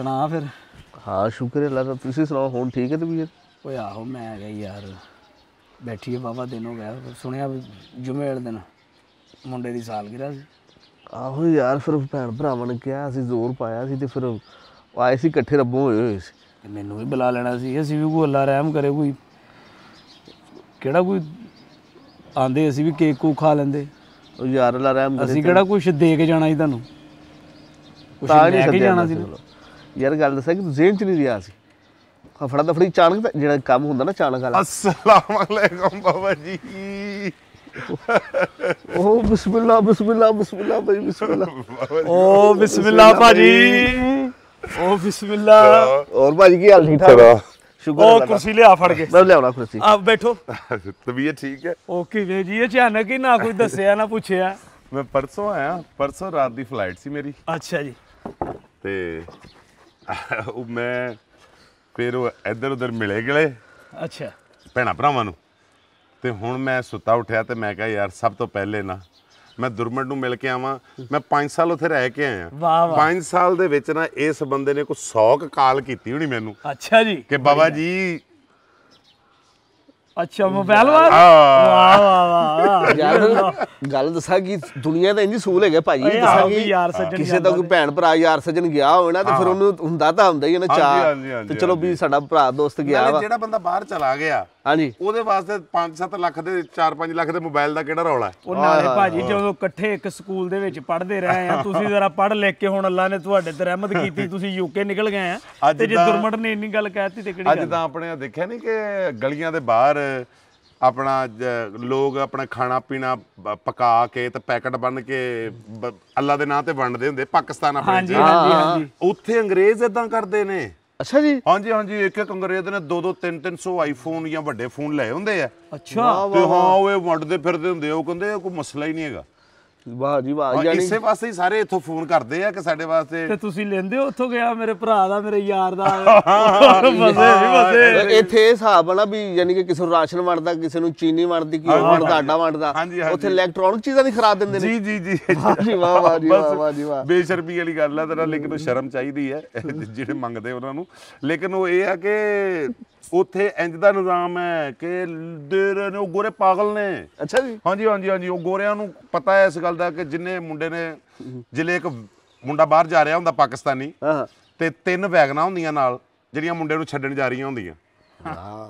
ਸੁਣਾ ਫਿਰ ਹਾਂ ਸ਼ੁਕਰ ਹੈ ਅੱਲਾ ਦਾ ਤੁਸੀਂ ਸੁਣਾਓ ਹੁਣ ਠੀਕ ਹੈ ਵੀਰ ਓਏ ਆਹੋ ਮੈਂ ਆ ਗਿਆ ਯਾਰ ਬੈਠੀ ਹੈ ਬਾਬਾ ਦਿਨ ਹੋ ਗਿਆ ਸੁਣਿਆ ਜੁਮੇ ਵਾਲੇ ਦਿਨ ਮੁੰਡੇ ਦੀ ਸਾਲਗਿਰਾ ਸੀ ਆਹੋ ਯਾਰ ਫਿਰ ਭੈਣ ਭਰਾਵਾਂ ਨੇ ਕਿਹਾ ਅਸੀਂ ਜ਼ੋਰ ਪਾਇਆ ਸੀ ਤੇ ਫਿਰ ਆਏ ਸੀ ਇਕੱਠੇ ਰੱਬੋਂ ਹੋਏ ਹੋਏ ਸੀ ਤੇ ਮੈਨੂੰ ਵੀ ਬੁਲਾ ਲੈਣਾ ਸੀ ਅਸੀਂ ਵੀ ਕੋ ਅੱਲਾ ਰਹਿਮ ਕਰੇ ਕੋਈ ਕਿਹੜਾ ਕੋਈ ਆਂਦੇ ਅਸੀਂ ਵੀ ਕੇਕ ਕੋ ਖਾ ਲੈਂਦੇ ਉਹ ਯਾਰ ਅੱਲਾ ਰਹਿਮ ਕਰੇ ਅਸੀਂ ਕਿਹੜਾ ਕੁਛ ਦੇ ਕੇ ਜਾਣਾ ਸੀ ਤੁਹਾਨੂੰ ਕੁਛ ਲੈ ਕੇ ਜਾਣਾ ਸੀ ਯਾਰ ਗੱਲ ਦੱਸਾਂ ਕਿ ਜ਼ੇਨ ਚ ਨਹੀਂ ਰਿਹਾ ਸੀ ਫੜਾ ਦਫੜੀ ਚਾਣਕ ਦਾ ਜਿਹੜਾ ਕੰਮ ਹੁੰਦਾ ਨਾ ਚਾਣਕ ਵਾਲਾ ਅਸਲਾਮ ਅਲੈਕਮ ਬਾਬਾ ਜੀ ਓ ਬਿਸਮਿਲ੍ਲਾ ਬਿਸਮਿਲ੍ਲਾ ਬਿਸਮਿਲ੍ਲਾ ਭਾਈ ਬਿਸਮਿਲ੍ਲਾ ਓ ਬਿਸਮਿਲ੍ਲਾ ਭਾਜੀ ਓ ਬਿਸਮਿਲ੍ਲਾ ਹੋਰ ਭਾਜੀ ਕੀ ਹਾਲ ਠੀਕ ਠਾਕ ਸ਼ੁਕਰ ਉਹ ਕੁਰਸੀ ਲਿਆ ਫੜ ਕੇ ਮੈਂ ਲਿਆਉਣਾ ਕੁਰਸੀ ਆ ਬੈਠੋ ਤਬੀਅਤ ਠੀਕ ਹੈ ਓ ਕਿਵੇਂ ਜੀ ਅਚਾਨਕ ਹੀ ਨਾ ਕੋਈ ਦੱਸਿਆ ਨਾ ਪੁੱਛਿਆ ਮੈਂ ਪਰਸੋਂ ਆਇਆ ਪਰਸੋਂ ਰਾਤ ਦੀ ਫਲਾਈਟ ਸੀ ਮੇਰੀ ਅੱਛਾ ਜੀ ਤੇ ਉਹ ਮੈਂ ਫਿਰ ਉਹ ਇੱਧਰ ਉੱਧਰ ਮਿਲੇ ਗਲੇ ਅੱਛਾ ਭੈਣਾ ਭਰਾਵਾਂ ਨੂੰ ਤੇ ਹੁਣ ਮੈਂ ਸੁੱਤਾ ਉੱਠਿਆ ਤੇ ਮੈਂ ਕਿਹਾ ਯਾਰ ਸਭ ਤੋਂ ਪਹਿਲੇ ਨਾ ਮੈਂ ਦੁਰਮਟ ਨੂੰ ਮਿਲ ਕੇ ਆਵਾਂ ਮੈਂ 5 ਸਾਲ ਉੱਥੇ ਰਹਿ ਕੇ ਆਇਆ ਵਾਹ ਵਾਹ 5 ਸਾਲ ਦੇ ਵਿੱਚ ਨਾ ਇਸ ਬੰਦੇ ਨੇ ਕੋਈ ਸੌਕ ਕਾਲ ਕੀਤੀ ਹੋਣੀ ਮੈਨੂੰ ਅੱਛਾ ਜੀ ਕਿ ਬਾਬਾ ਜੀ ਅੱਛਾ ਮੋਬਾਈਲ ਵਾਲਾ ਵਾਹ ਵਾਹ ਵਾਹ ਗੱਲ ਦੱਸਾਂ ਕਿ ਦੁਨੀਆ ਤਾਂ ਇੰਜੀ ਸੂਲ ਹੈਗਾ ਭਾਜੀ ਦੱਸਾਂ ਕਿ ਕਿਸੇ ਦਾ ਕੋਈ ਭੈਣ ਭਰਾ ਯਾਰ ਸੱਜਣ ਗਿਆ ਹੋਵੇ ਨਾ ਤੇ ਫਿਰ ਉਹਨੂੰ ਹੁੰਦਾ ਤਾਂ ਹੁੰਦਾ ਹੀ ਨਾ ਚਾਹ ਤੇ ਚਲੋ ਵੀ ਸਾਡਾ ਭਰਾ ਦੋਸਤ ਗਿਆ ਵਾ ਜਿਹੜਾ ਬੰਦਾ ਬਾਹਰ ਚਲਾ ਗਿਆ ਹਾਂਜੀ ਉਹਦੇ ਵਾਸਤੇ 5-7 ਲੱਖ ਦੇ 4-5 ਲੱਖ ਦੇ ਮੋਬਾਈਲ ਦਾ ਕਿਹੜਾ ਰੌਲਾ ਉਹ ਨਾਲੇ ਭਾਜੀ ਜਦੋਂ ਇਕੱਠੇ ਇੱਕ ਸਕੂਲ ਦੇ ਵਿੱਚ ਪੜ੍ਹਦੇ ਰਹੇ ਆ ਤੁਸੀਂ ਜ਼ਰਾ ਪੜ੍ਹ ਲਿਖ ਕੇ ਹੁਣ ਅੱਲਾ ਨੇ ਤੁਹਾਡੇ ਤੇ ਰਹਿਮਤ ਕੀਤੀ ਤੁਸੀਂ ਯੂਕੇ ਨਿਕਲ ਗਏ ਆ ਤੇ ਜੇ ਦੁਰਮਟ ਨੇ ਇੰਨੀ ਗੱਲ ਕਹਿਤੀ ਤੇ ਕਿਹੜੀ ਗੱਲ ਅੱਜ ਤਾਂ ਆਪਣੇ ਦੇਖਿਆ ਨਹੀਂ ਕਿ ਗਲੀਆਂ ਦੇ ਬਾਹਰ ਆਪਣਾ ਲੋਕ ਆਪਣਾ ਖਾਣਾ ਪੀਣਾ ਪਕਾ ਕੇ ਤੇ ਪੈਕਟ ਬਣ ਕੇ ਅੱਲਾ ਦੇ ਨਾਂ ਤੇ ਵੰਡਦੇ ਹੁੰਦੇ ਪਾਕਿਸਤਾਨ ਆਪਣੇ ਹਾਂਜੀ ਹਾਂਜੀ ਉੱਥੇ ਅੰਗਰੇਜ਼ ਇਦਾਂ ਕਰਦੇ ਨੇ ਅੱਛਾ ਜੀ ਹਾਂਜੀ ਹਾਂਜੀ ਇੱਕ ਇੱਕ ਅੰਗਰੇਜ਼ ਨੇ ਦੋ ਦੋ ਤਿੰਨ ਤਿੰਨ 100 ਆਈਫੋਨ ਜਾਂ ਵੱਡੇ ਫੋਨ ਲਏ ਹੁੰਦੇ ਆ ਅੱਛਾ ਤੇ ਹਾਂ ਉਹ ਵੰਡਦੇ ਫਿਰਦੇ ਹੁੰਦੇ ਆ ਉਹ ਕਹਿੰਦੇ ਕੋਈ ਮਸਲਾ ਹੀ ਨਹੀਂ ਹੈਗਾ ਵਾਹ ਜੀ ਵਾਹ ਯਾਨੀ ਇਸੇ ਵਾਸਤੇ ਹੀ ਸਾਰੇ ਇੱਥੋਂ ਫੋਨ ਕਰਦੇ ਆ ਕਿ ਸਾਡੇ ਵਾਸਤੇ ਤੇ ਤੁਸੀਂ ਲੈਂਦੇ ਹੋ ਉੱਥੋਂ ਗਿਆ ਮੇਰੇ ਭਰਾ ਦਾ ਮੇਰੇ ਯਾਰ ਦਾ ਬਸੇ ਜੀ ਬਸੇ ਇੱਥੇ ਇਹ ਹਿਸਾਬ ਆ ਵੀ ਯਾਨੀ ਕਿ ਕਿਸੇ ਨੂੰ ਰਾਸ਼ਨ ਵੰਡਦਾ ਕਿਸੇ ਨੂੰ ਚੀਨੀ ਵੰਡਦੀ ਕਿਸੇ ਨੂੰ ਦਾ ਆਟਾ ਵੰਡਦਾ ਉੱਥੇ ਇਲੈਕਟ੍ਰੋਨਿਕ ਚੀਜ਼ਾਂ ਦੀ ਖਰਾਬ ਦਿੰਦੇ ਨੇ ਜੀ ਜੀ ਜੀ ਵਾਹ ਜੀ ਵਾਹ ਵਾਹ ਜੀ ਵਾਹ ਵਾਹ ਜੀ ਵਾਹ ਬੇਸ਼ਰਮੀ ਵਾਲੀ ਗੱਲ ਆ ਤੇਰਾ ਲੇਕਿਨ ਉਹ ਸ਼ਰਮ ਚਾਹੀਦੀ ਹੈ ਜਿਹੜੇ ਮੰਗਦੇ ਉਹਨਾਂ ਨੂੰ ਲੇਕਿਨ ਉਹ ਇਹ ਆ ਕਿ ਉੱਥੇ ਇੰਜ ਦਾ ਨਿਜ਼ਾਮ ਹੈ ਕਿ ਦੇਰ ਨੇ ਉਹ ਗੋਰੇ ਪਾਗਲ ਨੇ ਅੱਛਾ ਜੀ ਹਾਂਜੀ ਹਾਂਜੀ ਹਾਂਜੀ ਉਹ ਗੋਰਿਆਂ ਨੂੰ ਪਤਾ ਹੈ ਇਸ ਗੱਲ ਗੱਲ ਦਾ ਕਿ ਜਿੰਨੇ ਮੁੰਡੇ ਨੇ ਜਿਲੇ ਇੱਕ ਮੁੰਡਾ ਬਾਹਰ ਜਾ ਰਿਹਾ ਹੁੰਦਾ ਪਾਕਿਸਤਾਨੀ ਹਾਂ ਤੇ ਤਿੰਨ ਵੈਗਨਾਂ ਹੁੰਦੀਆਂ ਨਾਲ ਜਿਹੜੀਆਂ ਮੁੰਡੇ ਨੂੰ ਛੱਡਣ ਜਾ ਰਹੀਆਂ ਹੁੰਦੀਆਂ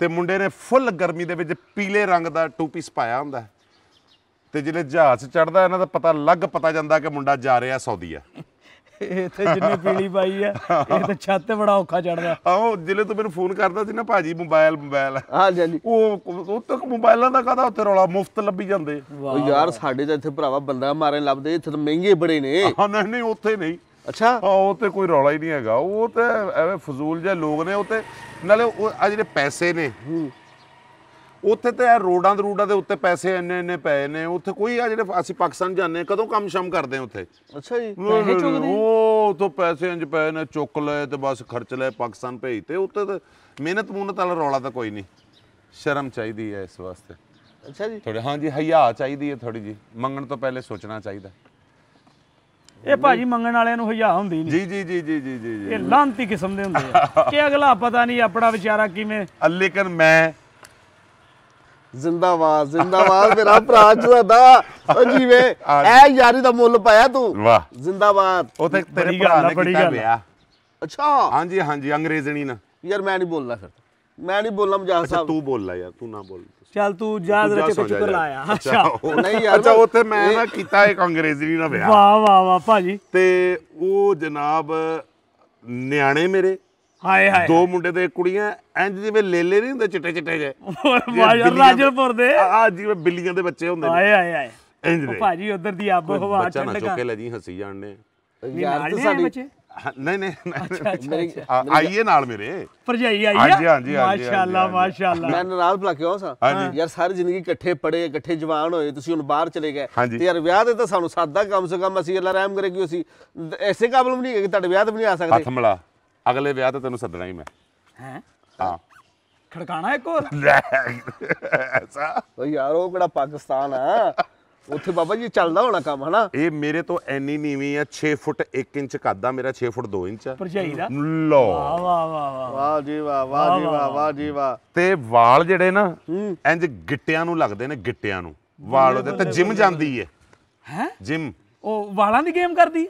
ਤੇ ਮੁੰਡੇ ਨੇ ਫੁੱਲ ਗਰਮੀ ਦੇ ਵਿੱਚ ਪੀਲੇ ਰੰਗ ਦਾ ਟੂਪੀ ਪਾਇਆ ਹੁੰਦਾ ਤੇ ਜਿਹੜੇ ਜਹਾਜ਼ ਚੜਦਾ ਇਹਨਾਂ ਦਾ ਪਤਾ ਲੱਗ ਪਤਾ ਜਾਂਦਾ ਕਿ ਮੁੰਡਾ ਜਾ ਰਿਹਾ ਸਾਊਦੀ ਆ ਇੱਥੇ ਜਿੰਨੀ ਪੀਲੀ ਪਾਈ ਆ ਇਹ ਤਾਂ ਛੱਤ ਤੇ ਬੜਾ ਔਖਾ ਚੜਦਾ ਆਹੋ ਜਿਲੇ ਤੋਂ ਮੈਨੂੰ ਫੋਨ ਕਰਦਾ ਸੀ ਨਾ ਭਾਜੀ ਮੋਬਾਈਲ ਮੋਬਾਈਲ ਹਾਂਜੀ ਜੀ ਉਹ ਉਹ ਤੱਕ ਮੋਬਾਈਲਾਂ ਦਾ ਕਾਦਾ ਉੱਥੇ ਰੌਲਾ ਮੁਫਤ ਲੱਭੀ ਜਾਂਦੇ ਉਹ ਯਾਰ ਸਾਡੇ ਤਾਂ ਇੱਥੇ ਭਰਾਵਾ ਬੰਦਾ ਮਾਰੇ ਲੱਭਦੇ ਇੱਥੇ ਤਾਂ ਮਹਿੰਗੇ ਬੜੇ ਨੇ ਹਾਂ ਨਹੀਂ ਨਹੀਂ ਉੱਥੇ ਨਹੀਂ ਅੱਛਾ ਹਾਂ ਉਹ ਤੇ ਕੋਈ ਰੌਲਾ ਹੀ ਨਹੀਂ ਹੈਗਾ ਉਹ ਤੇ ਐਵੇਂ ਫਜ਼ੂਲ ਜਿਹੇ ਲੋਕ ਨੇ ਉੱਥੇ ਨਾਲੇ ਉਹ ਆ ਜਿਹੜੇ ਪੈਸੇ ਨੇ ਹੂੰ ਉੱਥੇ ਤੇ ਇਹ ਰੋਡਾਂ ਦੇ ਰੂਡਾਂ ਦੇ ਉੱਤੇ ਪੈਸੇ ਇੰਨੇ ਇੰਨੇ ਪਏ ਨੇ ਉੱਥੇ ਕੋਈ ਆ ਜਿਹੜੇ ਅਸੀਂ ਪਾਕਿਸਤਾਨ ਜਾਂਦੇ ਕਦੋਂ ਕੰਮ ਸ਼ਮ ਕਰਦੇ ਆ ਉੱਥੇ ਅੱਛਾ ਜੀ ਪੈਸੇ ਚੁੱਕਦੇ ਉਹ ਤੋਂ ਪੈਸੇ ਇੰਜ ਪਏ ਨੇ ਚੁੱਕ ਲਏ ਤੇ ਬਸ ਖਰਚ ਲਏ ਪਾਕਿਸਤਾਨ ਭੇਜ ਤੇ ਉੱਤੇ ਤੇ ਮਿਹਨਤ ਮੂਨਤ ਵਾਲਾ ਰੌਲਾ ਤਾਂ ਕੋਈ ਨਹੀਂ ਸ਼ਰਮ ਚਾਹੀਦੀ ਹੈ ਇਸ ਵਾਸਤੇ ਅੱਛਾ ਜੀ ਥੋੜੇ ਹਾਂ ਜੀ ਹਈਆ ਚਾਹੀਦੀ ਹੈ ਥੋੜੀ ਜੀ ਮੰਗਣ ਤੋਂ ਪਹਿਲੇ ਸੋਚਣਾ ਚਾਹੀਦਾ ਇਹ ਭਾਜੀ ਮੰਗਣ ਵਾਲਿਆਂ ਨੂੰ ਹਯਾ ਹੁੰਦੀ ਨਹੀਂ ਜੀ ਜੀ ਜੀ ਜੀ ਜੀ ਜੀ ਇਹ ਲਾਂਤੀ ਕਿਸਮ ਦੇ ਹੁੰਦੇ ਆ ਕਿ ਅਗਲਾ ਪਤਾ ਨਹੀਂ ਆਪਣਾ ਵਿਚਾਰਾ ਕਿਵੇਂ ਲੇਕਿਨ ਮੈਂ ਜ਼ਿੰਦਾਬਾਦ ਜ਼ਿੰਦਾਬਾਦ ਮੇਰਾ ਭਰਾ ਚੁਹਾਦਾ ਉਹ ਜੀਵੇ ਐ ਯਾਰੀ ਦਾ ਮੁੱਲ ਪਾਇਆ ਤੂੰ ਵਾਹ ਜ਼ਿੰਦਾਬਾਦ ਉਥੇ ਤੇਰੇ ਭਰਾ ਨੇ ਕੀਤਾ ਵਿਆਹ ਅੱਛਾ ਹਾਂਜੀ ਹਾਂਜੀ ਅੰਗਰੇਜ਼ਣੀ ਨਾ ਯਾਰ ਮੈਂ ਨਹੀਂ ਬੋਲਦਾ ਫਿਰ ਮੈਂ ਨਹੀਂ ਬੋਲਣਾ ਮਜਾਜ ਸਾਹਿਬ ਤੂੰ ਬੋਲ ਲੈ ਯਾਰ ਤੂੰ ਨਾ ਬੋਲ ਚੱਲ ਤੂੰ ਜਾਜ ਰਚ ਕੁਝ ਕਰ ਲਾਇਆ ਅੱਛਾ ਨਹੀਂ ਯਾਰ ਅੱਛਾ ਉੱਥੇ ਮੈਂ ਨਾ ਕੀਤਾ ਇੱਕ ਅੰਗਰੇਜ਼ਣੀ ਨਾਲ ਵਿਆਹ ਵਾਹ ਵਾਹ ਵਾਹ ਭਾਜੀ ਤੇ ਉਹ ਜਨਾਬ ਨਿਆਣੇ ਮੇਰੇ ਹਾਏ ਹਾਏ ਦੋ ਮੁੰਡੇ ਤੇ ਕੁੜੀਆਂ ਇੰਜ ਜਿਵੇਂ ਲੇਲੇ ਨਹੀਂ ਹੁੰਦੇ ਚਿੱਟੇ ਚਿੱਟੇ ਜੇ ਬਾਜਰ ਰਾਜਪੁਰ ਦੇ ਆ ਜਿਵੇਂ ਬਿੱਲੀਆਂ ਦੇ ਬੱਚੇ ਹੁੰਦੇ ਨੇ ਹਾਏ ਹਾਏ ਹਾਏ ਇੰਜ ਦੇ ਭਾਜੀ ਉਧਰ ਦੀ ਆਬੋ ਹਵਾ ਚੱਲ ਬੱਚਾ ਨਾ ਚੁੱਕੇ ਲੈ ਜੀ ਹੱਸੀ ਜਾਣਦੇ ਯਾਰ ਤੇ ਸਾਡੀ ਨਹੀਂ ਨਹੀਂ ਆਈਏ ਨਾਲ ਮੇਰੇ ਭਰਜਾਈ ਆਈ ਆ ਹਾਂਜੀ ਹਾਂਜੀ ਮਾਸ਼ਾਅੱਲਾ ਮਾਸ਼ਾਅੱਲਾ ਮੈਂ ਨਾਲ ਭਲਾ ਕਿਉਂ ਸਾਂ ਯਾਰ ਸਾਰੀ ਜ਼ਿੰਦਗੀ ਇਕੱਠੇ ਪੜੇ ਇਕੱਠੇ ਜਵਾਨ ਹੋਏ ਤੁਸੀਂ ਹੁਣ ਬਾਹਰ ਚਲੇ ਗਏ ਤੇ ਯਾਰ ਵਿਆਹ ਤੇ ਤਾਂ ਸਾਨੂੰ ਸਾਦਾ ਕੰਮ ਸੇ ਮਸੀਹ ਅਸੀਂ ਅੱਲਾ ਰਹਿਮ ਕਰੇ ਕਿ ਅਸੀਂ ਐਸੇ ਕਾਬਲ ਨਹੀਂ ਕਿ ਤੁਹਾਡੇ ਵਿਆਹ ਤੇ ਵੀ ਨਹੀਂ ਆ ਸਕਦੇ ਹੱਥ ਮਿਲਾ ਅਗਲੇ ਵਿਆਹ ਤੇ ਤੈਨੂੰ ਸੱਦਣਾ ਹੀ ਮੈਂ ਹੈ ਹਾਂ ਖੜਕਾਣਾ ਇੱਕ ਹੋਰ ਲੈ ਐਸਾ ਉਹ ਯਾਰ ਉਹ ਕਿਹੜਾ ਪਾਕਿਸਤਾਨ ਆ ਉੱਥੇ ਬਾਬਾ ਜੀ ਚੱਲਦਾ ਹੋਣਾ ਕੰਮ ਹਨਾ ਇਹ ਮੇਰੇ ਤੋਂ ਐਨੀ ਨੀਵੀਂ ਆ 6 ਫੁੱਟ 1 ਇੰਚ ਕੱਦਾ ਮੇਰਾ 6 ਫੁੱਟ 2 ਇੰਚ ਆ ਭਰਜਾਈ ਦਾ ਲੋ ਵਾਹ ਵਾਹ ਵਾਹ ਵਾਹ ਜੀ ਵਾਹ ਵਾਹ ਜੀ ਵਾਹ ਵਾਹ ਜੀ ਵਾਹ ਤੇ ਵਾਲ ਜਿਹੜੇ ਨਾ ਇੰਜ ਗਿੱਟਿਆਂ ਨੂੰ ਲੱਗਦੇ ਨੇ ਗਿੱਟਿਆਂ ਨੂੰ ਵਾਲ ਉਹਦੇ ਤੇ ਜਿਮ ਜਾਂਦੀ ਏ ਹੈ ਜਿਮ ਉਹ ਵਾਲਾਂ ਦੀ ਗੇਮ ਕਰਦੀ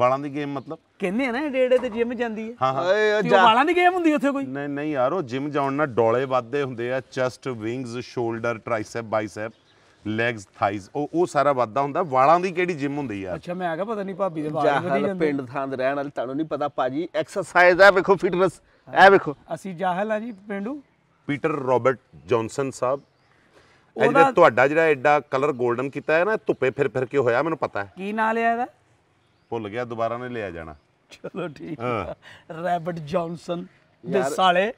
ਵਾਲਾਂ ਦੀ ਗੇਮ ਮਤਲਬ ਕਹਿੰਦੇ ਆ ਨਾ ਡੇੜੇ ਤੇ ਜਿਮ ਜਾਂਦੀ ਹੈ ਹਾਂ ਉਹ ਵਾਲਾਂ ਦੀ ਗੇਮ ਹੁੰਦੀ ਉੱਥੇ ਕੋਈ ਨਹੀਂ ਨਹੀਂ ਯਾਰ ਉਹ ਜਿਮ ਜਾਣ ਨਾਲ ਡੋਲੇ ਵੱਧਦੇ ਹੁੰਦੇ ਆ chest wings shoulder tricep bicep legs thighs ਉਹ ਉਹ ਸਾਰਾ ਵਾਧਾ ਹੁੰਦਾ ਵਾਲਾਂ ਦੀ ਕਿਹੜੀ ਜਿਮ ਹੁੰਦੀ ਯਾਰ ਅੱਛਾ ਮੈਂ ਆਗਾ ਪਤਾ ਨਹੀਂ ਭਾਬੀ ਦੇ ਵਾਲ ਵਧੀ ਜਾਂਦੇ ਪਿੰਡ ਥਾਂ ਦੇ ਰਹਿਣ ਵਾਲੇ ਤੁਹਾਨੂੰ ਨਹੀਂ ਪਤਾ ਭਾਜੀ ਐਕਸਰਸਾਈਜ਼ ਆ ਵੇਖੋ ਫਿਟਨੈਸ ਐ ਵੇਖੋ ਅਸੀਂ ਜਾਹਲ ਆ ਜੀ ਪਿੰਡੂ ਪੀਟਰ ਰੋਬਰਟ ਜੌਨਸਨ ਸਾਹਿਬ ਇਹ ਜਿਹੜਾ ਤੁਹਾਡਾ ਜਿਹੜਾ ਐਡਾ ਕਲਰ 골ਡਨ ਕੀਤਾ ਹੈ ਨਾ ਧੁੱਪੇ ਫਿਰ ਫਿਰ ਕੇ ਹੋਇਆ ਮੈਨੂੰ ਪਤਾ ਹੈ ਕੀ ਨਾਂ ਲਿਆ ਇਹਦਾ ਭੁੱਲ ਗਿਆ ਦੁਬਾਰਾ ਨੇ ਲਿਆ ਜਾਣਾ ਚਲੋ ਠੀਕ ਹੈ ਆ ਜੌਨਸਨ ਦੇ ਸਾਲੇ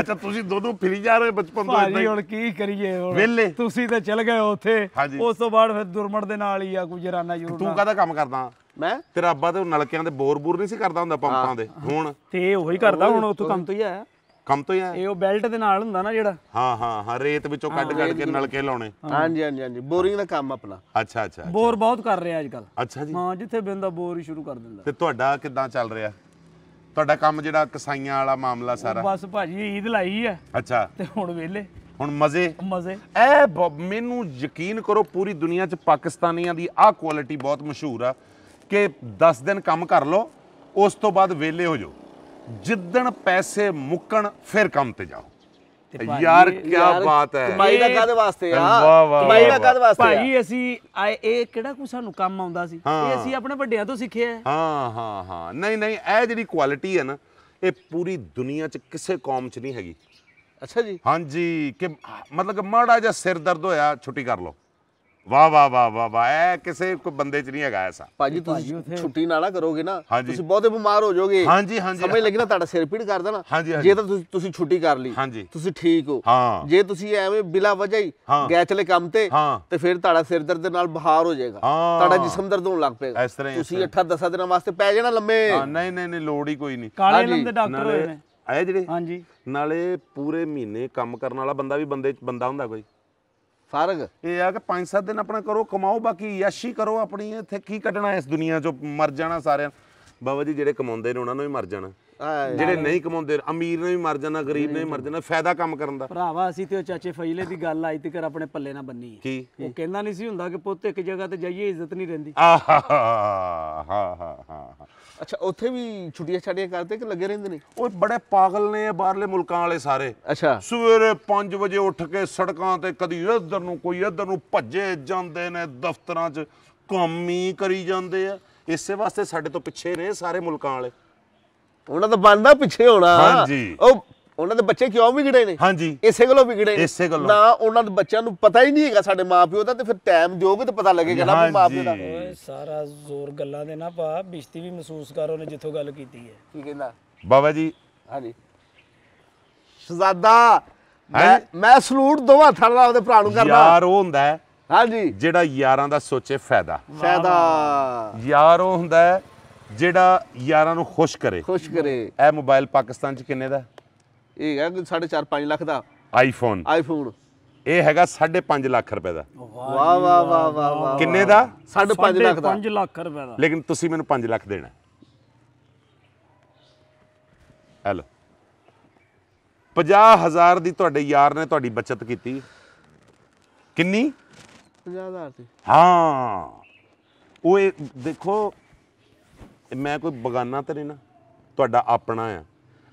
ਅੱਛਾ ਤੁਸੀਂ ਦੋਨੋਂ ਫਿਰੀ ਜਾ ਰਹੇ ਬਚਪਨ ਤੋਂ ਭਾਜੀ ਹੁਣ ਕੀ ਕਰੀਏ ਹੁਣ ਵਿਹਲੇ। ਤੁਸੀਂ ਤਾਂ ਚਲ ਗਏ ਉੱਥੇ ਉਸ ਤੋਂ ਬਾਅਦ ਫਿਰ ਦੁਰਮੜ ਦੇ ਨਾਲ ਹੀ ਆ ਗੁਜਰਾਨਾ ਤੂੰ ਜੁਰਨਾ ਕਾਹਦਾ ਕੰਮ ਕਰਦਾ ਮੈਂ ਤੇਰਾ ਅੱਬਾ ਤੇ ਨਲਕਿਆਂ ਦੇ ਬੋਰ ਬੂਰ ਨਹੀਂ ਸੀ ਕਰਦਾ ਹੁੰਦਾ ਪੰਪਾਂ ਦੇ ਹੁਣ ਤੇ ਉਹੀ ਕਰਦਾ ਹੁਣ ਉੱਥੋਂ ਕੰਮ ਤੋਂ ਹੀ ਆਇਆ ਕੰਮ ਤੋਂ ਹੀ ਆਇਆ ਇਹ ਉਹ ਬੈਲਟ ਦੇ ਨਾਲ ਹੁੰਦਾ ਨਾ ਜਿਹੜਾ ਹਾਂ ਹਾਂ ਹਾਂ ਰੇਤ ਵਿੱਚੋਂ ਕੱਢ ਕੱਢ ਕੇ ਨਲਕੇ ਲਾਉਣੇ ਹਾਂਜੀ ਹਾਂਜੀ ਹਾਂਜੀ ਬੋਰਿੰਗ ਦਾ ਕੰਮ ਆਪਣਾ ਅੱਛਾ ਅੱਛਾ ਬੋਰ ਬਹੁਤ ਕਰ ਰਿਹਾ ਅੱਜ ਕੱਲ ਅੱਛਾ ਜੀ ਹਾਂ ਜਿੱਥੇ ਬਿੰਦਾ ਬੋਰ ਹੀ ਸ਼ੁਰੂ ਕਰ ਦਿੰਦਾ ਤੇ ਤੁਹਾਡਾ ਕਿੱਦਾਂ ਚੱਲ ਰਿਹਾ ਤੁਹਾਡਾ ਕੰਮ ਜਿਹੜਾ ਕਸਾਈਆਂ ਵਾਲਾ ਮਾਮਲਾ ਸਾਰਾ ਬਸ ਭਾਜੀ ਈਦ ਲਾਈ ਆ ਅੱਛਾ ਤੇ ਹੁਣ ਵੇਲੇ ਹੁਣ ਮਜ਼ੇ ਮਜ਼ੇ ਐ ਮੈਨੂੰ ਯਕੀਨ ਕਰੋ ਪੂਰੀ ਦੁਨੀਆ 'ਚ ਪਾਕਿਸਤਾਨੀਆਂ ਦੀ ਆਹ ਕੁਆਲਿਟੀ ਬਹੁਤ ਮਸ਼ਹੂਰ ਆ ਕਿ 10 ਦਿਨ ਕੰਮ ਕਰ ਲਓ ਉਸ ਤੋਂ ਬਾਅਦ ਵੇਲੇ ਹੋ ਜਾਓ ਜਿੱਦਣ ਪੈਸੇ ਮੁੱਕਣ ਫਿਰ ਕੰਮ ਤੇ ਜਾਓ ਯਾਰ ਕੀ ਬਾਤ ਹੈ ਕਮਾਈ ਦਾ ਕਦ ਵਾਸਤੇ ਆ ਕਮਾਈ ਦਾ ਕਦ ਵਾਸਤੇ ਭਾਈ ਅਸੀਂ ਇਹ ਕਿਹੜਾ ਕੋ ਸਾਨੂੰ ਕੰਮ ਆਉਂਦਾ ਸੀ ਇਹ ਅਸੀਂ ਆਪਣੇ ਵੱਡਿਆਂ ਤੋਂ ਸਿੱਖਿਆ ਹੈ ਹਾਂ ਹਾਂ ਹਾਂ ਨਹੀਂ ਨਹੀਂ ਇਹ ਜਿਹੜੀ ਕੁਆਲਿਟੀ ਹੈ ਨਾ ਇਹ ਪੂਰੀ ਦੁਨੀਆ 'ਚ ਕਿਸੇ ਕੌਮ 'ਚ ਨਹੀਂ ਹੈਗੀ ਅੱਛਾ ਜੀ ਹਾਂਜੀ ਕਿ ਮਤਲਬ ਮਾੜਾ ਜਿਹਾ ਸਿਰ ਦਰਦ ਹੋਇਆ ਛੁੱਟੀ ਕਰ ਲਓ ਵਾ ਵਾ ਵਾ ਵਾ ਵਾ ਇਹ ਕਿਸੇ ਕੋ ਬੰਦੇ ਚ ਨਹੀਂ ਹੈਗਾ ਐਸਾ ਭਾਜੀ ਤੁਸੀਂ ਛੁੱਟੀ ਨਾ ਨਾ ਕਰੋਗੇ ਨਾ ਤੁਸੀਂ ਬਹੁਤੇ ਬਿਮਾਰ ਹੋ ਜਾਓਗੇ ਹਾਂਜੀ ਹਾਂਜੀ ਸਮਝ ਲੱਗੀ ਨਾ ਤੁਹਾਡਾ ਸਿਰ ਪੀੜ ਕਰਦਾ ਨਾ ਜੇ ਤਾਂ ਤੁਸੀਂ ਤੁਸੀਂ ਛੁੱਟੀ ਕਰ ਲਈ ਤੁਸੀਂ ਠੀਕ ਹੋ ਜੇ ਤੁਸੀਂ ਐਵੇਂ ਬਿਲਾ ਵਜਾ ਹੀ ਗਏ ਚਲੇ ਕੰਮ ਤੇ ਤੇ ਫਿਰ ਤੁਹਾਡਾ ਸਿਰ ਦਰਦ ਦੇ ਨਾਲ ਬਹਾਰ ਹੋ ਜਾਏਗਾ ਤੁਹਾਡਾ ਜਿਸਮ ਦਰਦ ਹੋਣ ਲੱਗ ਪਏਗਾ ਤੁਸੀਂ 8-10 ਦਿਨਾਂ ਵਾਸਤੇ ਪੈ ਜਾਣਾ ਲੰਮੇ ਨਹੀਂ ਨਹੀਂ ਨਹੀਂ ਲੋੜ ਹੀ ਕੋਈ ਨਹੀਂ ਕਾਲੇ ਲੰਦੇ ਡਾਕਟਰ ਹੋਏ ਨੇ ਆਏ ਜਿਹੜੇ ਹਾਂਜੀ ਨਾਲੇ ਪੂਰੇ ਮਹੀਨੇ ਕੰਮ ਕਰਨ ਵਾਲਾ ਬੰਦਾ ਵੀ ਬੰਦੇ ਚ ਬੰਦਾ ਹੁੰਦਾ ਕੋਈ ਫਰਗ ਇਹ ਆ ਕਿ 5-7 ਦਿਨ ਆਪਣਾ ਕਰੋ ਕਮਾਓ ਬਾਕੀ ਯਾਸ਼ੀ ਕਰੋ ਆਪਣੀ ਇੱਥੇ ਕੀ ਕੱਢਣਾ ਇਸ ਦੁਨੀਆ ਚੋਂ ਮਰ ਜਾਣਾ ਸਾਰਿਆਂ ਬਾਬਾ ਜੀ ਜਿਹੜੇ ਕਮਾਉਂਦੇ ਨੇ ਉਹਨਾਂ ਨੂੰ ਹੀ ਮਰ ਜਾਣਾ ਜਿਹੜੇ ਨਹੀਂ ਕਮਾਉਂਦੇ ਅਮੀਰ ਨੇ ਵੀ ਮਰ ਜਾਣਾ ਗਰੀਬ ਨੇ ਵੀ ਮਰ ਜਾਣਾ ਫਾਇਦਾ ਕੰਮ ਕਰਨ ਦਾ ਭਰਾਵਾ ਅਸੀਂ ਤੇ ਉਹ ਚਾਚੇ ਫੈਲੇ ਦੀ ਗੱਲ ਆਈ ਤੇ ਕਰ ਆਪਣੇ ਪੱਲੇ ਨਾ ਬੰਨੀ ਕੀ ਉਹ ਕਹਿੰਦਾ ਨਹੀਂ ਸੀ ਹੁੰਦਾ ਕਿ ਪੁੱਤ ਇੱਕ ਜਗ੍ਹਾ ਤੇ ਜਾਈਏ ਇੱਜ਼ਤ ਨਹੀਂ ਰਹਿੰਦੀ ਆਹ ਹਾ ਹਾ ਹਾ ਅੱਛਾ ਉੱਥੇ ਵੀ ਛੁੱਟੀਆਂ ਛਾੜੀਆਂ ਕਰਦੇ ਕਿ ਲੱਗੇ ਰਹਿੰਦੇ ਨੇ ਉਹ ਬੜੇ ਪਾਗਲ ਨੇ ਬਾਹਰਲੇ ਮੁਲਕਾਂ ਵਾਲੇ ਸਾਰੇ ਅੱਛਾ ਸਵੇਰੇ 5 ਵਜੇ ਉੱਠ ਕੇ ਸੜਕਾਂ ਤੇ ਕਦੀ ਇੱਧਰ ਨੂੰ ਕੋਈ ਇੱਧਰ ਨੂੰ ਭੱਜੇ ਜਾਂਦੇ ਨੇ ਦਫ਼ਤਰਾਂ 'ਚ ਕੰਮ ਹੀ ਕਰੀ ਜਾਂਦੇ ਆ ਇਸੇ ਵਾਸਤੇ ਸਾਡੇ ਤੋਂ ਪਿੱਛੇ ਨੇ ਸਾਰੇ ਮੁਲਕਾਂ ਵਾਲੇ ਉਹਨਾਂ ਦਾ ਬੰਦਾ ਪਿੱਛੇ ਹੋਣਾ ਹਾਂਜੀ ਉਹ ਉਹਨਾਂ ਦੇ ਬੱਚੇ ਕਿਉਂ ਵਿਗੜੇ ਨੇ ਹਾਂਜੀ ਇਸੇ ਗੱਲੋਂ ਵਿਗੜੇ ਨੇ ਇਸੇ ਗੱਲੋਂ ਨਾ ਉਹਨਾਂ ਦੇ ਬੱਚਿਆਂ ਨੂੰ ਪਤਾ ਹੀ ਨਹੀਂ ਹੈਗਾ ਸਾਡੇ ਮਾਪਿਓ ਦਾ ਤੇ ਫਿਰ ਟਾਈਮ ਦਿਓਗੇ ਤੇ ਪਤਾ ਲੱਗੇਗਾ ਨਾ ਵੀ ਮਾਪਿਓ ਦਾ ਸਾਰਾ ਜ਼ੋਰ ਗੱਲਾਂ ਦੇ ਨਾ ਪਾ ਬਿਸ਼ਤੀ ਵੀ ਮਹਿਸੂਸ ਕਰੋ ਨੇ ਜਿੱਥੋਂ ਗੱਲ ਕੀਤੀ ਹੈ ਕੀ ਕਹਿੰਦਾ ਬਾਬਾ ਜੀ ਹਾਂਜੀ ਸ਼ਹਜ਼ਾਦਾ ਮੈਂ ਮੈਂ ਸਲੂਟ ਦੋ ਹੱਥਾਂ ਨਾਲ ਉਹਦੇ ਭਰਾ ਨੂੰ ਕਰਦਾ ਯਾਰ ਉਹ ਹੁੰਦਾ ਹੈ ਹਾਂਜੀ ਜਿਹੜਾ ਯਾਰਾਂ ਦਾ ਸੋਚੇ ਫਾਇਦਾ ਫਾਇਦਾ ਯਾਰ ਉਹ ਹੁੰਦਾ ਹੈ ਜਿਹੜਾ ਯਾਰਾਂ ਨੂੰ ਖੁਸ਼ ਕਰੇ ਖੁਸ਼ ਕਰੇ ਇਹ ਮੋਬਾਈਲ ਪਾਕਿਸਤਾਨ 'ਚ ਕਿੰਨੇ ਦਾ ਇਹ ਹੈਗਾ 4.5 ਲੱਖ ਦਾ ਆਈਫੋਨ ਆਈਫੋਨ ਇਹ ਹੈਗਾ 5.5 ਲੱਖ ਰੁਪਏ ਦਾ ਵਾਹ ਵਾਹ ਵਾਹ ਵਾਹ ਕਿੰਨੇ ਦਾ 5.5 ਲੱਖ ਦਾ 5 ਲੱਖ ਰੁਪਏ ਦਾ ਲੇਕਿਨ ਤੁਸੀਂ ਮੈਨੂੰ 5 ਲੱਖ ਦੇਣਾ ਹੈਲੋ 50000 ਦੀ ਤੁਹਾਡੇ ਯਾਰ ਨੇ ਤੁਹਾਡੀ ਬਚਤ ਕੀਤੀ ਕਿੰਨੀ 50000 ਦੀ ਹਾਂ ਉਹ ਦੇਖੋ ਮੈਂ ਕੋਈ ਬਗਾਨਾ ਤੇ ਨਹੀਂ ਨਾ ਤੁਹਾਡਾ ਆਪਣਾ ਆ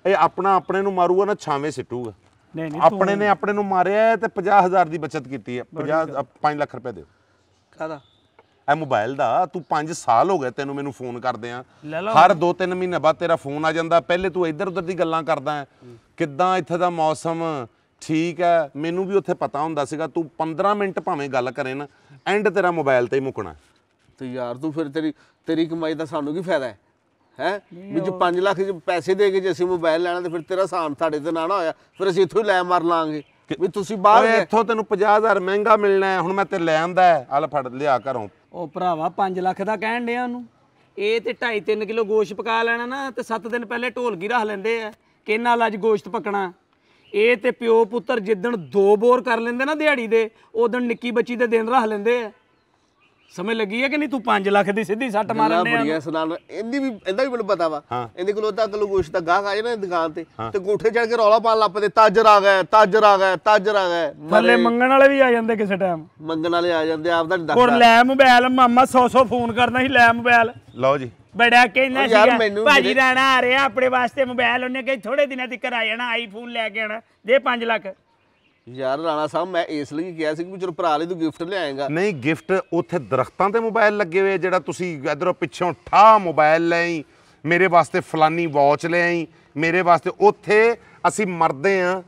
ਇਹ ਆਪਣਾ ਆਪਣੇ ਨੂੰ ਮਾਰੂਗਾ ਨਾ ਛਾਵੇਂ ਸਿੱਟੂਗਾ ਨਹੀਂ ਨਹੀਂ ਆਪਣੇ ਨੇ ਆਪਣੇ ਨੂੰ ਮਾਰਿਆ ਤੇ 50000 ਦੀ ਬਚਤ ਕੀਤੀ ਹੈ 50 5 ਲੱਖ ਰੁਪਏ ਦਿਓ ਕਾਦਾ ਇਹ ਮੋਬਾਈਲ ਦਾ ਤੂੰ 5 ਸਾਲ ਹੋ ਗਏ ਤੈਨੂੰ ਮੈਨੂੰ ਫੋਨ ਕਰਦੇ ਆ ਹਰ 2-3 ਮਹੀਨੇ ਬਾਅਦ ਤੇਰਾ ਫੋਨ ਆ ਜਾਂਦਾ ਪਹਿਲੇ ਤੂੰ ਇੱਧਰ ਉੱਧਰ ਦੀ ਗੱਲਾਂ ਕਰਦਾ ਕਿੱਦਾਂ ਇੱਥੇ ਦਾ ਮੌਸਮ ਠੀਕ ਹੈ ਮੈਨੂੰ ਵੀ ਉੱਥੇ ਪਤਾ ਹੁੰਦਾ ਸੀਗਾ ਤੂੰ 15 ਮਿੰਟ ਭਾਵੇਂ ਗੱਲ ਕਰੇ ਨਾ ਐਂਡ ਤੇਰਾ ਮੋਬਾਈਲ ਤੇ ਹੀ ਮੁਕਣਾ ਤੇ ਯਾਰ ਤੂੰ ਫਿਰ ਤੇਰੀ ਤੇਰੀ ਕਮਾਈ ਦਾ ਸਾਨੂੰ ਕੀ ਫਾਇਦਾ ਹੈ ਹੈ ਵੀ ਜੇ 5 ਲੱਖ ਜੇ ਪੈਸੇ ਦੇ ਕੇ ਜੇ ਅਸੀਂ ਮੋਬਾਈਲ ਲੈਣਾ ਤੇ ਫਿਰ ਤੇਰਾ ਸਾਨ ਸਾਡੇ ਤੇ ਨਾ ਨਾ ਹੋਇਆ ਫਿਰ ਅਸੀਂ ਇੱਥੋਂ ਹੀ ਲੈ ਮਾਰ ਲਾਂਗੇ ਵੀ ਤੁਸੀਂ ਬਾਹਰ ਇੱਥੋਂ ਤੈਨੂੰ 50000 ਮਹਿੰਗਾ ਮਿਲਣਾ ਹੈ ਹੁਣ ਮੈਂ ਤੇ ਲੈ ਆਂਦਾ ਹੈ ਹਲ ਫੜ ਲਿਆ ਘਰੋਂ ਉਹ ਭਰਾਵਾ 5 ਲੱਖ ਦਾ ਕਹਿਣ ਡਿਆ ਉਹਨੂੰ ਇਹ ਤੇ 2.5 3 ਕਿਲੋ ਗੋਸ਼ਤ ਪਕਾ ਲੈਣਾ ਨਾ ਤੇ 7 ਦਿਨ ਪਹਿਲੇ ਢੋਲਗੀ ਰੱਖ ਲੈਂਦੇ ਆ ਕਿੰਨਾ ਲੱਜ ਗੋਸ਼ਤ ਪਕਣਾ ਇਹ ਤੇ ਪਿਓ ਪੁੱਤਰ ਜਿੱਦਣ ਦੋ ਬੋਰ ਕਰ ਲੈਂਦੇ ਨਾ ਦਿਹਾੜੀ ਦੇ ਉਦੋਂ ਨਿੱਕੀ ਬੱਚੀ ਦੇ ਦਿਨ ਰੱਖ ਲੈਂਦੇ ਆ ਸਮਝ ਲੱਗੀ ਹੈ ਕਿ ਨਹੀਂ ਤੂੰ 5 ਲੱਖ ਦੀ ਸਿੱਧੀ ਸੱਟ ਮਾਰਨ ਨੇ ਬੜੀਆਂ ਸਲਾਨ ਇਹਦੀ ਵੀ ਇਹਦਾ ਵੀ ਮੈਨੂੰ ਪਤਾ ਵਾ ਇਹਦੇ ਕੋਲ ਅੱਧਾ ਕਿਲੋ ਗੋਸ਼ਤ ਤਾਂ ਗਾਹ ਆ ਨਾ ਦੁਕਾਨ ਤੇ ਤੇ ਗੋਠੇ ਚੜ ਕੇ ਰੌਲਾ ਪਾਣ ਲੱਪਦੇ ਤਾਜਰ ਆ ਗਿਆ ਤਾਜਰ ਆ ਗਿਆ ਤਾਜਰ ਆ ਗਿਆ ਮੱਲੇ ਮੰਗਣ ਵਾਲੇ ਵੀ ਆ ਜਾਂਦੇ ਕਿਸੇ ਟਾਈਮ ਮੰਗਣ ਵਾਲੇ ਆ ਜਾਂਦੇ ਆਪ ਦਾ ਨਹੀਂ ਦੱਸਦਾ ਲੈ ਮੋਬਾਈਲ ਮਾਮਾ 100 100 ਫੋਨ ਕਰਨਾ ਸੀ ਲੈ ਮੋਬਾਈਲ ਲਓ ਜੀ ਬੜਾ ਕਹਿੰਦਾ ਸੀ ਭਾਜੀ ਰਾਣਾ ਆ ਰਿਹਾ ਆਪਣੇ ਵਾਸਤੇ ਮੋਬਾਈਲ ਉਹਨੇ ਕਹੀ ਥੋੜੇ ਦਿਨਾਂ ਤੱਕ ਆ ਜਾਣਾ ਆਈਫੋਨ ਲੈ ਕੇ ਆਣਾ ਦੇ 5 ਲੱਖ ਯਾਰ ਰਾਣਾ ਸਾਹਿਬ ਮੈਂ ਇਸ ਲਈ ਕਿਹਾ ਸੀ ਕਿ ਚਲੋ ਭਰਾ ਲਈ ਤੂੰ ਗਿਫਟ ਲਿਆਏਗਾ ਨਹੀਂ ਗਿਫਟ ਉੱਥੇ ਦਰਖਤਾਂ ਤੇ ਮੋਬਾਈਲ ਲੱਗੇ ਹੋਏ ਜਿਹੜਾ ਤੁਸੀਂ ਇਧਰੋਂ ਪਿੱਛੋਂ ਠਾ ਮੋਬਾਈਲ ਲੈ ਆਈ ਮੇਰੇ ਵਾਸਤੇ ਫਲਾਨੀ ਵਾਚ ਲੈ ਆਈ ਮੇਰੇ ਵਾਸਤੇ ਉੱਥੇ ਅਸੀਂ ਮਰਦੇ ਆ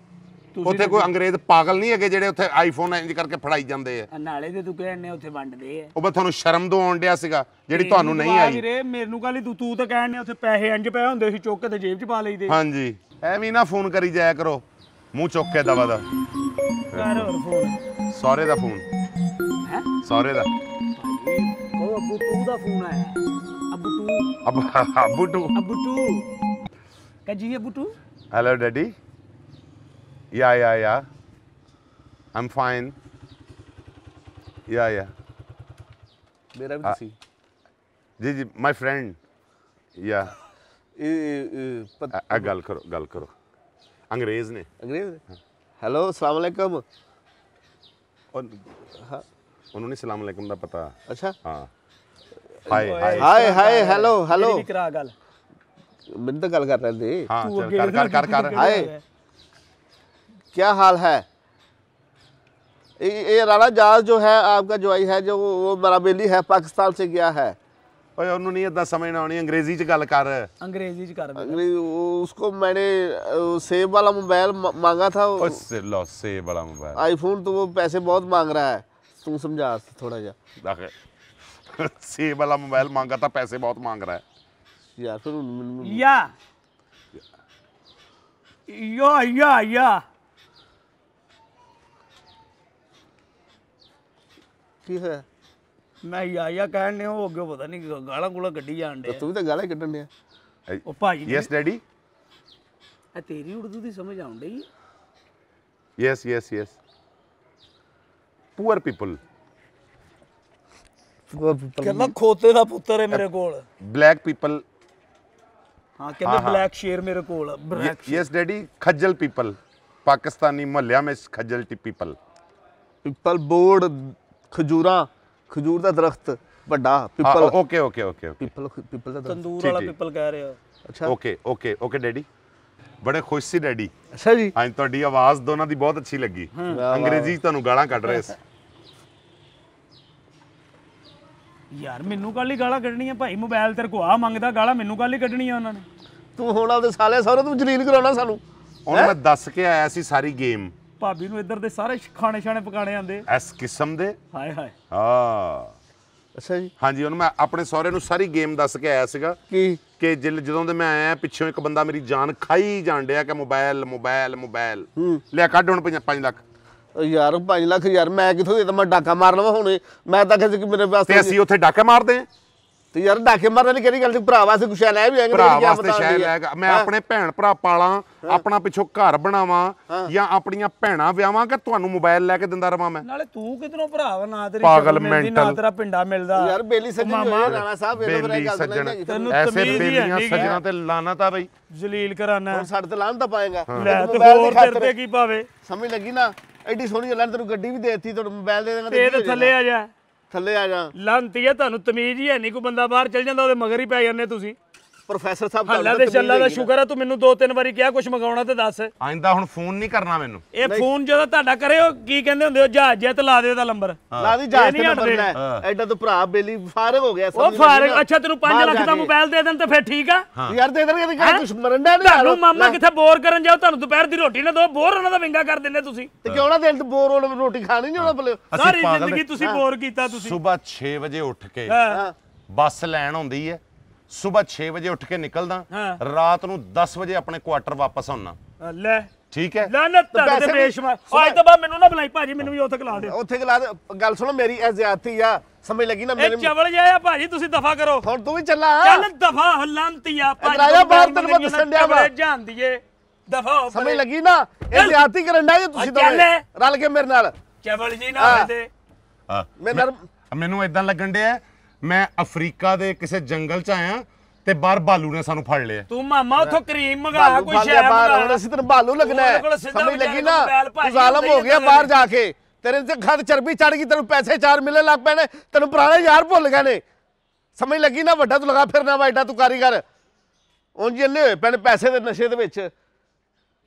ਉੱਥੇ ਕੋਈ ਅੰਗਰੇਜ਼ ਪਾਗਲ ਨਹੀਂ ਹੈਗੇ ਜਿਹੜੇ ਉੱਥੇ ਆਈਫੋਨ ਇੰਜ ਕਰਕੇ ਫੜਾਈ ਜਾਂਦੇ ਆ ਨਾਲੇ ਤੇ ਤੂੰ ਕਹਿਣੇ ਉੱਥੇ ਵੰਡਦੇ ਆ ਉਹ ਮੈਂ ਤੁਹਾਨੂੰ ਸ਼ਰਮ ਦੋਂ ਆਉਣ ਡਿਆ ਸੀਗਾ ਜਿਹੜੀ ਤੁਹਾਨੂੰ ਨਹੀਂ ਆਈ ਵੀਰੇ ਮੈਨੂੰ ਕਾਲੀ ਤੂੰ ਤੂੰ ਤਾਂ ਕਹਿਣੇ ਉੱਥੇ ਪੈਸੇ ਇੰਜ ਪਏ ਹੁੰਦੇ ਸੀ ਚੁੱਕ ਕੇ ਤੇ ਜੇਬ 'ਚ ਪਾ ਲਈਦੇ ਹਾਂਜੀ ਐਵੇਂ ਨਾ ਫੋਨ ਕਰੀ ਜਾਇਆ ਕਰੋ ਮੂੰਹ ਚੁੱਕ ਕੇ ਦਵਾ ਦਾ ਘਰ का फोन ਸਹੁਰੇ ਦਾ हेलो डैडी या या या आई एम फाइन या या मेरा भी ah. तो जी जी माय फ्रेंड या ए, ए, गल करो गल करो अंग्रेज ने अंग्रेज ने हाँ। ਹੈਲੋ ਅਸਲਾਮ ਅਲੈਕਮ ਹਾਂ उन्होंने सलाम अलैकुम ਦਾ ਪਤਾ ਅੱਛਾ ਹਾਂ ਹਾਏ ਹਾਏ ਹਾਏ ਹਾਏ ਹੈਲੋ ਹੈਲੋ ਮੇਰੀ ਕਰਾ ਗੱਲ ਮੈਨੂੰ ਤਾਂ ਗੱਲ ਕਰ ਲੈਂਦੇ ਹਾਂ ਚੱਲ ਕਰ ਕਰ ਕਰ ਕਰ ਹਾਏ ਕੀ ਹਾਲ ਹੈ ये राणा जहाज जो है आपका जवाई है जो वो मराबेली है पाकिस्तान से गया है ਓਏ ਉਹਨੂੰ ਨਹੀਂ ਇਦਾਂ ਸਮਝ ਨਾ ਆਉਣੀ ਅੰਗਰੇਜ਼ੀ ਚ ਗੱਲ ਕਰ अंग्रेजी च कर बेटा। अंग्रेजी वो- उसको मैंने अ, सेब वाला मोबाइल म- मांगा था ਓ ਸੇ ਲੋ ਸੇ ਬੜਾ ਮੋਬਾਈਲ आईफोन तो वो पैसे बहुत मांग रहा है तुम समझा थोड़ा जा ਦੇਖ ਸੇ ਵਾਲਾ ਮੋਬਾਈਲ ਮੰਗਾ ਤਾਂ ਪੈਸੇ ਬਹੁਤ ਮੰਗ ਰਹਾ ਹੈ यार फिर उन- उन- उन- या या या या ठीक है ਮੈਂ ਯਾਇਆ ਕਹਿਣ ਨੇ ਉਹ ਅੱਗੇ ਪਤਾ ਨਹੀਂ ਗਾਲਾਂ ਗੂਲਾਂ ਕੱਢੀ ਜਾਣ ਦੇ ਤੂੰ ਤਾਂ ਗਾਲਾਂ ਹੀ ਕੱਢਣ ਡਿਆ ਉਹ ਭਾਈ ਯੈਸ ਡੈਡੀ ਆ ਤੇਰੀ ਉਰਦੂ ਦੀ ਸਮਝ ਆਉਣ ਡਈ yes yes yes poor people ਕਹਿੰਦਾ ਖੋਤੇ ਦਾ ਪੁੱਤਰ ਹੈ ਮੇਰੇ ਕੋਲ ਬਲੈਕ ਪੀਪਲ ਹਾਂ ਕਹਿੰਦੇ ਬਲੈਕ ਸ਼ੇਰ ਮੇਰੇ ਕੋਲ ਬਲੈਕ ਯੈਸ ਡੈਡੀ ਖੱਜਲ ਪੀਪਲ ਪਾਕਿਸਤਾਨੀ ਮਹੱਲਿਆਂ ਵਿੱਚ ਖੱਜਲ ਟੀ ਪੀਪਲ ਪੀਪਲ ਬੋਰਡ ਖਜੂਰਾ ਖਜੂਰ ਦਾ ਦਰਖਤ ਵੱਡਾ ਪਿੱਪਲ ਓਕੇ ਓਕੇ ਓਕੇ ਪਿੱਪਲ ਪਿੱਪਲ ਦਾ ਤੰਦੂਰ ਵਾਲਾ ਪਿੱਪਲ ਕਹਿ ਰਹੇ ਹੋ ਅੱਛਾ ਓਕੇ ਓਕੇ ਓਕੇ ਡੈਡੀ ਬੜੇ ਖੁਸ਼ ਸੀ ਡੈਡੀ ਅੱਛਾ ਜੀ ਅੱਜ ਤੁਹਾਡੀ ਆਵਾਜ਼ ਦੋਨਾਂ ਦੀ ਬਹੁਤ ਅੱਛੀ ਲੱਗੀ ਅੰਗਰੇਜ਼ੀ ਤੁਹਾਨੂੰ ਗਾਲਾਂ ਕੱਢ ਰਹੇ ਸੀ ਯਾਰ ਮੈਨੂੰ ਕੱਲ ਹੀ ਗਾਲਾਂ ਕੱਢਣੀਆਂ ਭਾਈ ਮੋਬਾਈਲ ਤੇਰੇ ਕੋ ਆ ਮੰਗਦਾ ਗਾਲਾਂ ਮੈਨੂੰ ਕੱਲ ਹੀ ਕੱਢਣੀਆਂ ਉਹਨਾਂ ਨੇ ਤੂੰ ਹੁਣ ਆਪਦੇ ਸਾਲੇ ਸਾਰੇ ਤੂੰ ਜਲੀਲ ਕਰਾਉਣਾ ਸਾਨੂੰ ਹੁਣ ਮੈਂ ਦੱਸ ਕੇ ਆਇਆ ਸੀ ਸਾਰੀ ਗੇਮ ਭਾਬੀ ਨੂੰ ਇੱਧਰ ਦੇ ਸਾਰੇ ਖਾਣੇ ਛਾਣੇ ਪਕਾਣੇ ਆਂਦੇ ਇਸ ਕਿਸਮ ਦੇ ਹਾਏ ਹਾਏ ਹਾਂ ਅੱਛਾ ਜੀ ਹਾਂਜੀ ਉਹਨੂੰ ਮੈਂ ਆਪਣੇ ਸਹੁਰੇ ਨੂੰ ਸਾਰੀ ਗੇਮ ਦੱਸ ਕੇ ਆਇਆ ਸੀਗਾ ਕੀ ਕਿ ਜਿੱਲ ਜਦੋਂ ਦੇ ਮੈਂ ਆਇਆ ਪਿੱਛੋਂ ਇੱਕ ਬੰਦਾ ਮੇਰੀ ਜਾਨ ਖਾਈ ਜਾਣ ਡਿਆ ਕਿ ਮੋਬਾਈਲ ਮੋਬਾਈਲ ਮੋਬਾਈਲ ਲੈ ਕੱਢ ਹੁਣ 5 ਲੱਖ ਯਾਰ 5 ਲੱਖ ਯਾਰ ਮੈਂ ਕਿੱਥੋਂ ਦੇ ਤਾਂ ਮੈਂ ਡਾਕਾ ਮਾਰ ਲਵਾਂ ਹੁਣ ਮੈਂ ਤਾਂ ਕਿਸੇ ਕਿ ਮੇਰੇ ਵਾਸਤੇ ਤੇ ਅਸੀਂ ਉੱਥੇ ਡਾਕਾ ਮਾਰਦੇ ਆਂ ਤੇ ਯਾਰ ਡਾਕੇ ਮਾਰਨ ਵਾਲੀ ਕਿਹੜੀ ਗੱਲ ਸੀ ਭਰਾ ਵਾਸਤੇ ਕੁਛ ਲੈ ਵੀ ਆਏਗਾ ਭਰਾ ਵਾਸਤੇ ਸ਼ਾਇਦ ਲੈ ਮੈਂ ਆਪਣੇ ਭੈਣ ਭਰਾ ਪਾਲਾਂ ਆਪਣਾ ਪਿੱਛੋਂ ਘਰ ਬਣਾਵਾਂ ਜਾਂ ਆਪਣੀਆਂ ਭੈਣਾਂ ਵਿਆਹਾਂ ਕਿ ਤੁਹਾਨੂੰ ਮੋਬਾਈਲ ਲੈ ਕੇ ਦਿੰਦਾ ਰਵਾਂ ਮੈਂ ਨਾਲੇ ਤੂੰ ਕਿਧਰੋਂ ਭਰਾ ਵਾ ਨਾ ਤੇਰੀ ਪਾਗਲ ਮੈਂਟਲ ਨਾ ਤੇਰਾ ਪਿੰਡਾ ਮਿਲਦਾ ਯਾਰ ਬੇਲੀ ਸੱਜਣ ਮਾਮਾ ਰਾਣਾ ਸਾਹਿਬ ਇਹਨਾਂ ਬਰੇ ਗੱਲ ਨਹੀਂ ਤੈਨੂੰ ਐਸੇ ਬੇਲੀਆਂ ਸੱਜਣਾ ਤੇ ਲਾਨਤ ਆ ਬਈ ਜਲੀਲ ਕਰਾਨਾ ਹੁਣ ਸਾਡੇ ਤੇ ਲਾਨਤ ਪਾਏਗਾ ਲੈ ਤੇ ਹੋਰ ਤੇਰੇ ਤੇ ਕੀ ਪਾਵੇ ਸਮਝ ਲੱਗੀ ਨਾ ਐਡੀ ਸੋਹਣੀ ਲੈਣ ਤੈਨੂੰ ਗੱਡੀ ਵੀ ਦੇਤੀ ਤੁਹਾਨੂੰ ਮੋਬਾਈਲ ਦੇ ਦੇਣਾ ਤੇ ਥੱਲੇ ਆ ਜਾ ਥੱਲੇ ਆ ਜਾ ਲਾਂਤੀ ਤੁਹਾਨੂੰ ਤਮੀਜ਼ ਹੀ ਹੈ ਨਹੀਂ ਕੋਈ ਬੰਦਾ ਬਾਹਰ ਚਲ ਜਾਂਦਾ ਉਹਦੇ ਮਗਰ ਹੀ ਪੈ ਜਾਂਦੇ ਤੁਸੀਂ ਪ੍ਰੋਫੈਸਰ ਸਾਹਿਬ ਅੱਲਾ ਦੇ ਅੱਲਾ ਦਾ ਸ਼ੁਕਰ ਆ ਤੂੰ ਮੈਨੂੰ ਦੋ ਤਿੰਨ ਵਾਰੀ ਕਿਹਾ ਕੁਝ ਮੰਗਾਉਣਾ ਤੇ ਦੱਸ ਆਇੰਦਾ ਹੁਣ ਫੋਨ ਨਹੀਂ ਕਰਨਾ ਮੈਨੂੰ ਇਹ ਫੋਨ ਜਦੋਂ ਤੁਹਾਡਾ ਕਰੇ ਉਹ ਕੀ ਕਹਿੰਦੇ ਹੁੰਦੇ ਹੋ ਜਹਾਜ਼ ਤੇ ਲਾ ਦੇ ਦਾ ਨੰਬਰ ਲਾ ਦੀ ਜਹਾਜ਼ ਤੇ ਨੰਬਰ ਲੈ ਐਡਾ ਤੂੰ ਭਰਾ ਬੇਲੀ ਫਾਰਗ ਹੋ ਗਿਆ ਉਹ ਫਾਰਗ ਅੱਛਾ ਤੈਨੂੰ 5 ਲੱਖ ਦਾ ਮੋਬਾਈਲ ਦੇ ਦੇਣ ਤੇ ਫਿਰ ਠੀਕ ਆ ਯਾਰ ਦੇ ਦੇਣਗੇ ਤੇ ਕਿਹੜਾ ਕੁਝ ਮਰੰਡਾ ਨਹੀਂ ਤੁਹਾਨੂੰ ਮਾਮਾ ਕਿੱਥੇ ਬੋਰ ਕਰਨ ਜਾਓ ਤੁਹਾਨੂੰ ਦੁਪਹਿਰ ਦੀ ਰੋਟੀ ਨਾ ਦੋ ਬੋਰ ਉਹਨਾਂ ਦਾ ਵਿੰਗਾ ਕਰ ਦਿੰਦੇ ਤੁਸੀਂ ਤੇ ਕਿਉਂ ਨਾ ਦਿਨ ਤੇ ਬੋਰ ਹੋਣ ਰੋਟੀ ਖਾਣੀ ਨਹੀਂ ਉਹਨਾਂ ਬਲੇ ਸਾਰੀ ਜ਼ਿੰਦਗੀ ਤੁਸੀਂ ਬੋਰ ਕੀਤਾ ਤੁਸੀਂ ਸਵੇਰ 6 ਵਜੇ ਉੱਠ ਕੇ ਬੱਸ ਲੈਣ ਹੁੰਦੀ ਹੈ ਸਵੇਰ 6 ਵਜੇ ਉੱਠ ਕੇ ਨਿਕਲਦਾ ਰਾਤ ਨੂੰ 10 ਵਜੇ ਆਪਣੇ ਕੁਆਟਰ ਵਾਪਸ ਆਉਣਾ ਲੈ ਠੀਕ ਹੈ ਲਾਨਤ ਤੁਹਾਡੇ ਤੇ ਬੇਸ਼ਮਾਰ ਅੱਜ ਤਾਂ ਬਾ ਮੈਨੂੰ ਨਾ ਬੁਲਾਈ ਭਾਜੀ ਮੈਨੂੰ ਵੀ ਉੱਥੇ ਖਲਾ ਦੇ ਉੱਥੇ ਖਲਾ ਦੇ ਗੱਲ ਸੁਣੋ ਮੇਰੀ ਇਹ ਜ਼ਿਆਦਤੀ ਆ ਸਮਝ ਲੱਗੀ ਨਾ ਮੇਰੇ ਇਹ ਚਵਲ ਜਾਇਆ ਭਾਜੀ ਤੁਸੀਂ ਦਫਾ ਕਰੋ ਹੁਣ ਤੂੰ ਵੀ ਚੱਲਾ ਚੱਲ ਦਫਾ ਹਲਾਂਤੀ ਆ ਭਾਜੀ ਰਾਜਾ ਬਾਹਰ ਤੈਨੂੰ ਦੱਸਣ ਡਿਆ ਵਾ ਜਾਂਦੀ ਦਫਾ ਸਮਝ ਲੱਗੀ ਨਾ ਇਹ ਜ਼ਿਆਦਤੀ ਕਰਨ ਡਿਆ ਤੁਸੀਂ ਦੋਵੇਂ ਰਲ ਕੇ ਮੇਰੇ ਨਾਲ ਚਵਲ ਜੀ ਨਾ ਦੇ ਤੇ ਹਾਂ ਮੈਂ ਮੈਨੂੰ ਇਦਾਂ ਲੱਗਣ ਡਿਆ ਮੈਂ ਅਫਰੀਕਾ ਦੇ ਕਿਸੇ ਜੰਗਲ 'ਚ ਆਇਆ ਤੇ ਬਾਹਰ ਬਾਲੂ ਨੇ ਸਾਨੂੰ ਫੜ ਲਿਆ ਤੂੰ ਮਾਮਾ ਉਥੋਂ ਕਰੀਮ ਮੰਗਾ ਕੋਈ ਸ਼ੈ ਬਾਹਰ ਹੁਣ ਅਸੀਂ ਤੈਨੂੰ ਬਾਲੂ ਲੱਗਣਾ ਸਮਝ ਲੱਗੀ ਨਾ ਤੂੰ ਜ਼ਾਲਮ ਹੋ ਗਿਆ ਬਾਹਰ ਜਾ ਕੇ ਤੇਰੇ ਤੇ ਖੱਦ ਚਰਬੀ ਚੜ ਗਈ ਤੈਨੂੰ ਪੈਸੇ ਚਾਰ ਮਿਲਣ ਲੱਗ ਪੈਣੇ ਤੈਨੂੰ ਪੁਰਾਣੇ ਯਾਰ ਭੁੱਲ ਗਏ ਨੇ ਸਮਝ ਲੱਗੀ ਨਾ ਵੱਡਾ ਤੂੰ ਲਗਾ ਫਿਰਨਾ ਵਾ ਤੂੰ ਕਾਰੀਗਰ ਉਂਝ ਇੰਨੇ ਹੋਏ ਪੈਣੇ ਪੈਸੇ ਦੇ ਨਸ਼ੇ ਦੇ ਵਿੱਚ